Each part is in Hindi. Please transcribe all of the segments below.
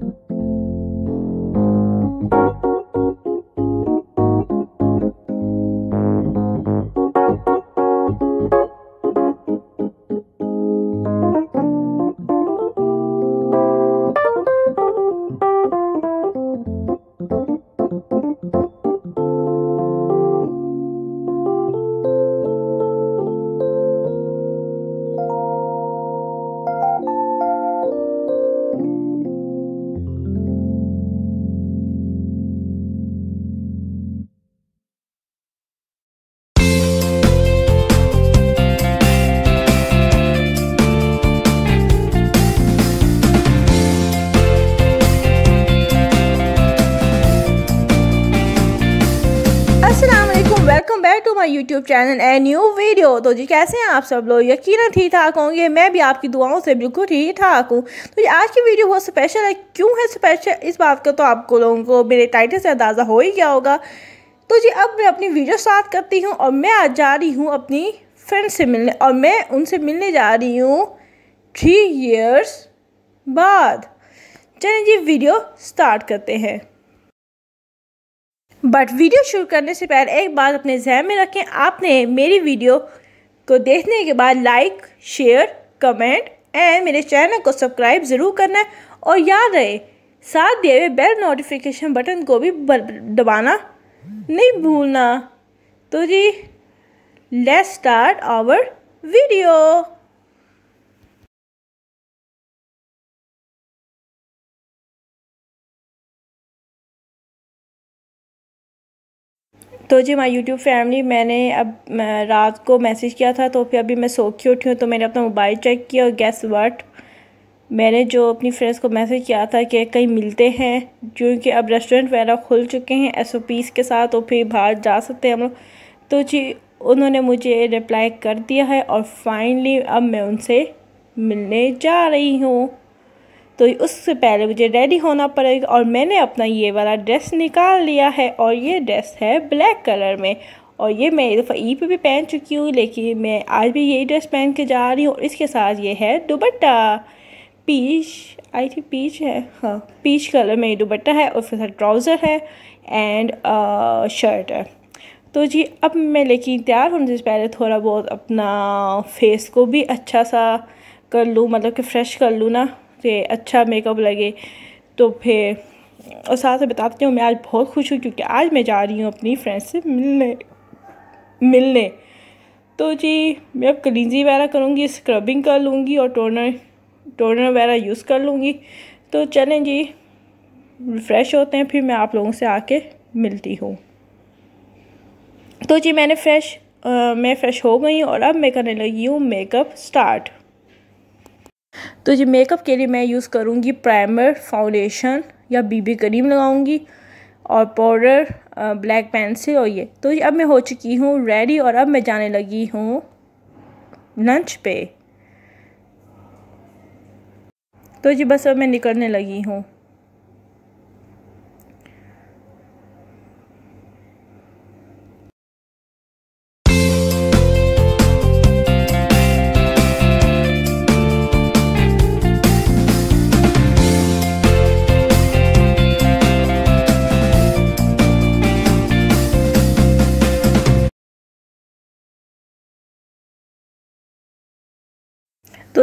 Thank you my YouTube channel a new video तो जी कैसे हैं आप सब लोग यकीन ठीक ठाक होंगे मैं भी आपकी दुआओं से बिल्कुल ठीक ठाक हूँ तो ये आज की वीडियो बहुत स्पेशल है क्यों है स्पेशल इस बात का तो आप लोगों को मेरे टाइटल से अंदाज़ा हो ही गया होगा तो जी अब मैं अपनी वीडियो स्टार्ट करती हूँ और मैं आज जा रही हूँ अपनी फ्रेंड से मिलने और मैं उनसे मिलने जा रही हूँ थ्री ईयर्स बाद चलिए जी वीडियो स्टार्ट करते हैं बट वीडियो शुरू करने से पहले एक बात अपने जहन में रखें आपने मेरी वीडियो को देखने के बाद लाइक शेयर कमेंट एंड मेरे चैनल को सब्सक्राइब ज़रूर करना है और याद रहे साथ दिए हुए बेल नोटिफिकेशन बटन को भी दबाना नहीं भूलना तो जी लेट्स स्टार्ट आवर वीडियो तो जी माई यूट्यूब फैमिली मैंने अब रात को मैसेज किया था तो फिर अभी मैं सो के उठी हूँ तो मैंने अपना मोबाइल चेक किया और गैस वर्ट मैंने जो अपनी फ्रेंड्स को मैसेज किया था कि कहीं मिलते हैं क्योंकि अब रेस्टोरेंट वगैरह खुल चुके हैं एस ओ के साथ तो फिर बाहर जा सकते हैं हम लोग तो जी उन्होंने मुझे रिप्लाई कर दिया है और फाइनली अब मैं उनसे मिलने जा रही हूँ तो उससे पहले मुझे रेडी होना पड़ेगा और मैंने अपना ये वाला ड्रेस निकाल लिया है और ये ड्रेस है ब्लैक कलर में और ये मैं एक दफ़ा ई e पे भी पहन चुकी हूँ लेकिन मैं आज भी यही ड्रेस पहन के जा रही हूँ और इसके साथ ये है dupatta peach I think peach है हाँ पीच कलर में ये दुबट्टा है उसके साथ ट्राउज़र है एंड शर्ट uh, है तो जी अब मैं लेकिन तैयार होने से पहले थोड़ा बहुत अपना फेस को भी अच्छा सा कर लूँ मतलब कि फ़्रेश कर लूँ ना से अच्छा मेकअप लगे तो फिर और साथ से बताती हूँ मैं आज बहुत खुश हूँ क्योंकि आज मैं जा रही हूँ अपनी फ्रेंड से मिलने मिलने तो जी मैं अब क्लिनजी वगैरह करूँगी स्क्रबिंग कर लूँगी और टोनर टोनर वगैरह यूज़ कर लूँगी तो चलें जी फ्रेश होते हैं फिर मैं आप लोगों से आके मिलती हूँ तो जी मैंने फ्रेश मैं फ़्रेश हो गई और अब मैं करने लगी हूँ मेकअप स्टार्ट तो जी मेकअप के लिए मैं यूज़ करूँगी प्राइमर फाउंडेशन या बीबी क्रीम लगाऊंगी और पाउडर ब्लैक पेंसिल और ये तो जी अब मैं हो चुकी हूँ रेडी और अब मैं जाने लगी हूँ लंच पे तो जी बस अब मैं निकलने लगी हूँ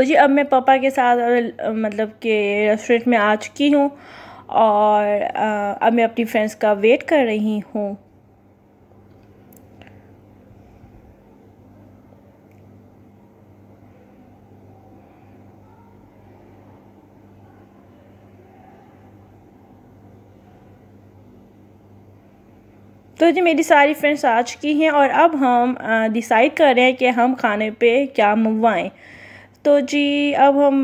जी अब मैं पापा के साथ मतलब के रेस्टोरेंट में आ चुकी हूँ और अब मैं अपनी फ्रेंड्स का वेट कर रही हूँ तो जी मेरी सारी फ्रेंड्स आ चुकी हैं और अब हम डिसाइड कर रहे हैं कि हम खाने पे क्या मंगवाएं तो जी अब हम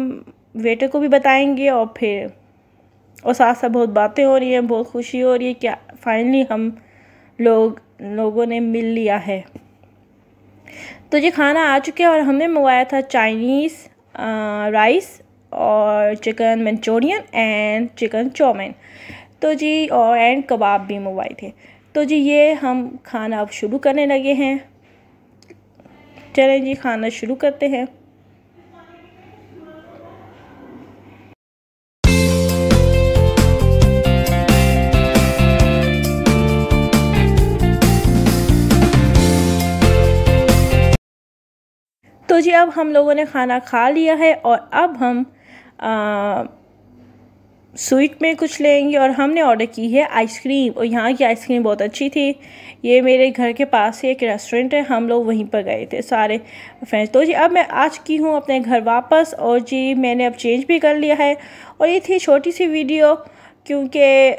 वेटर को भी बताएंगे और फिर और साथ साथ बहुत बातें हो रही हैं बहुत खुशी हो रही है क्या फाइनली हम लोग लोगों ने मिल लिया है तो जी खाना आ चुके हैं और हमने मंगवाया था चाइनीज़ राइस और chicken Manchurian and chicken chow mein तो जी और एंड कबाब भी मंगवाए थे तो जी ये हम खाना अब शुरू करने लगे हैं चलें जी खाना शुरू करते हैं तो जी अब हम लोगों ने खाना खा लिया है और अब हम स्वीट में कुछ लेंगे और हमने ऑर्डर की है आइसक्रीम और यहाँ की आइसक्रीम बहुत अच्छी थी ये मेरे घर के पास ही एक रेस्टोरेंट है हम लोग वहीं पर गए थे सारे फ्रेंड्स तो जी अब मैं आ चुकी हूँ अपने घर वापस और जी मैंने अब चेंज भी कर लिया है और ये थी छोटी सी वीडियो क्योंकि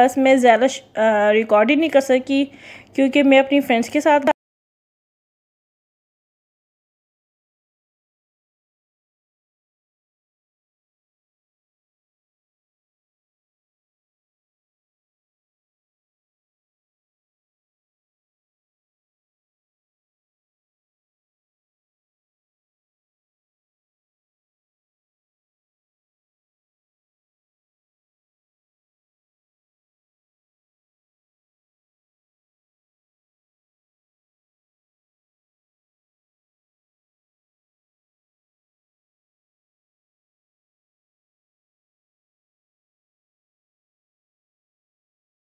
बस मैं ज़्यादा रिकॉर्ड ही नहीं कर सकी क्योंकि मैं अपनी फ्रेंड्स के साथ